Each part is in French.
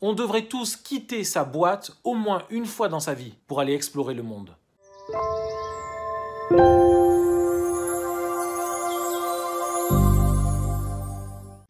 on devrait tous quitter sa boîte au moins une fois dans sa vie pour aller explorer le monde.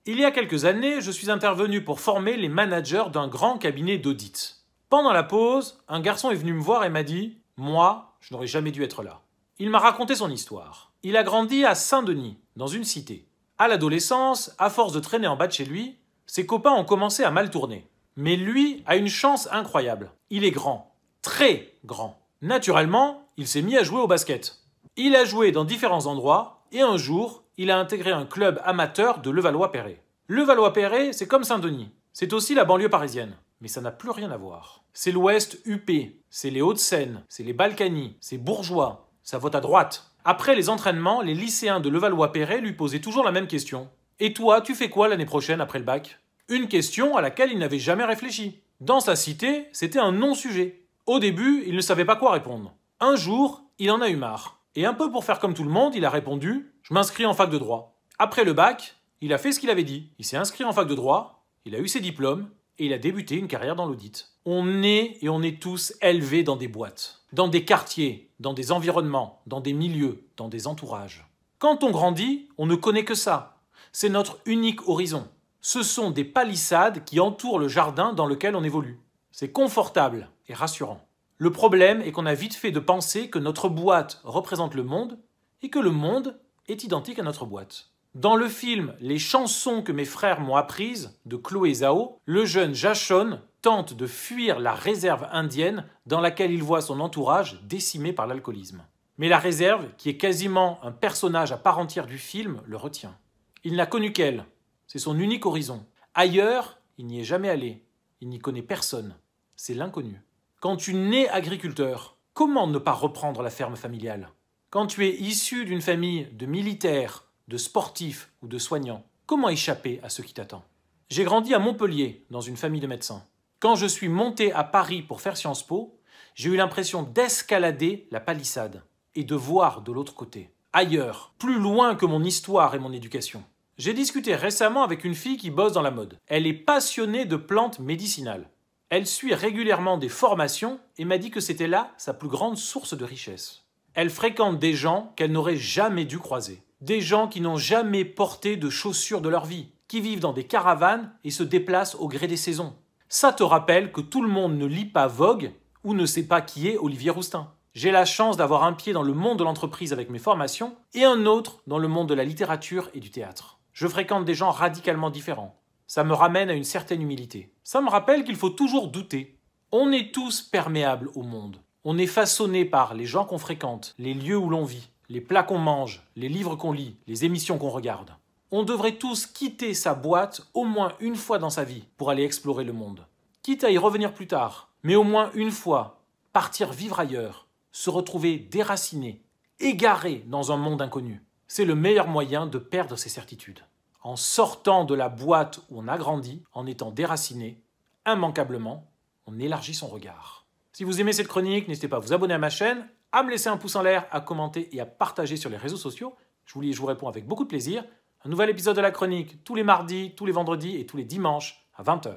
Il y a quelques années, je suis intervenu pour former les managers d'un grand cabinet d'audit. Pendant la pause, un garçon est venu me voir et m'a dit Moi, je n'aurais jamais dû être là. Il m'a raconté son histoire. Il a grandi à Saint-Denis, dans une cité. À l'adolescence, à force de traîner en bas de chez lui, ses copains ont commencé à mal tourner. Mais lui a une chance incroyable. Il est grand, très grand. Naturellement, il s'est mis à jouer au basket. Il a joué dans différents endroits et un jour, il a intégré un club amateur de Levallois-Perret. Levallois-Perret, c'est comme Saint-Denis. C'est aussi la banlieue parisienne. Mais ça n'a plus rien à voir. C'est l'Ouest huppé, c'est les Hauts-de-Seine, c'est les Balkanies, c'est bourgeois, ça vote à droite. Après les entraînements, les lycéens de Levallois-Perret lui posaient toujours la même question. Et toi, tu fais quoi l'année prochaine après le bac une question à laquelle il n'avait jamais réfléchi. Dans sa cité, c'était un non-sujet. Au début, il ne savait pas quoi répondre. Un jour, il en a eu marre. Et un peu pour faire comme tout le monde, il a répondu « Je m'inscris en fac de droit ». Après le bac, il a fait ce qu'il avait dit. Il s'est inscrit en fac de droit, il a eu ses diplômes, et il a débuté une carrière dans l'audit. On est et on est tous élevés dans des boîtes, dans des quartiers, dans des environnements, dans des milieux, dans des entourages. Quand on grandit, on ne connaît que ça. C'est notre unique horizon ce sont des palissades qui entourent le jardin dans lequel on évolue. C'est confortable et rassurant. Le problème est qu'on a vite fait de penser que notre boîte représente le monde et que le monde est identique à notre boîte. Dans le film Les chansons que mes frères m'ont apprises de Chloé Zhao, le jeune Jachon tente de fuir la réserve indienne dans laquelle il voit son entourage décimé par l'alcoolisme. Mais la réserve, qui est quasiment un personnage à part entière du film, le retient. Il n'a connu qu'elle, c'est son unique horizon. Ailleurs, il n'y est jamais allé. Il n'y connaît personne. C'est l'inconnu. Quand tu nais agriculteur, comment ne pas reprendre la ferme familiale Quand tu es issu d'une famille de militaires, de sportifs ou de soignants, comment échapper à ce qui t'attend J'ai grandi à Montpellier, dans une famille de médecins. Quand je suis monté à Paris pour faire Sciences Po, j'ai eu l'impression d'escalader la palissade et de voir de l'autre côté, ailleurs, plus loin que mon histoire et mon éducation. J'ai discuté récemment avec une fille qui bosse dans la mode. Elle est passionnée de plantes médicinales. Elle suit régulièrement des formations et m'a dit que c'était là sa plus grande source de richesse. Elle fréquente des gens qu'elle n'aurait jamais dû croiser. Des gens qui n'ont jamais porté de chaussures de leur vie, qui vivent dans des caravanes et se déplacent au gré des saisons. Ça te rappelle que tout le monde ne lit pas Vogue ou ne sait pas qui est Olivier Roustin. J'ai la chance d'avoir un pied dans le monde de l'entreprise avec mes formations et un autre dans le monde de la littérature et du théâtre. Je fréquente des gens radicalement différents. Ça me ramène à une certaine humilité. Ça me rappelle qu'il faut toujours douter. On est tous perméables au monde. On est façonné par les gens qu'on fréquente, les lieux où l'on vit, les plats qu'on mange, les livres qu'on lit, les émissions qu'on regarde. On devrait tous quitter sa boîte au moins une fois dans sa vie pour aller explorer le monde. Quitte à y revenir plus tard, mais au moins une fois, partir vivre ailleurs, se retrouver déraciné, égaré dans un monde inconnu. C'est le meilleur moyen de perdre ses certitudes. En sortant de la boîte où on a grandi, en étant déraciné, immanquablement, on élargit son regard. Si vous aimez cette chronique, n'hésitez pas à vous abonner à ma chaîne, à me laisser un pouce en l'air, à commenter et à partager sur les réseaux sociaux. Je vous lis et je vous réponds avec beaucoup de plaisir. Un nouvel épisode de la chronique tous les mardis, tous les vendredis et tous les dimanches à 20h.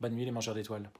Bonne nuit les mangeurs d'étoiles.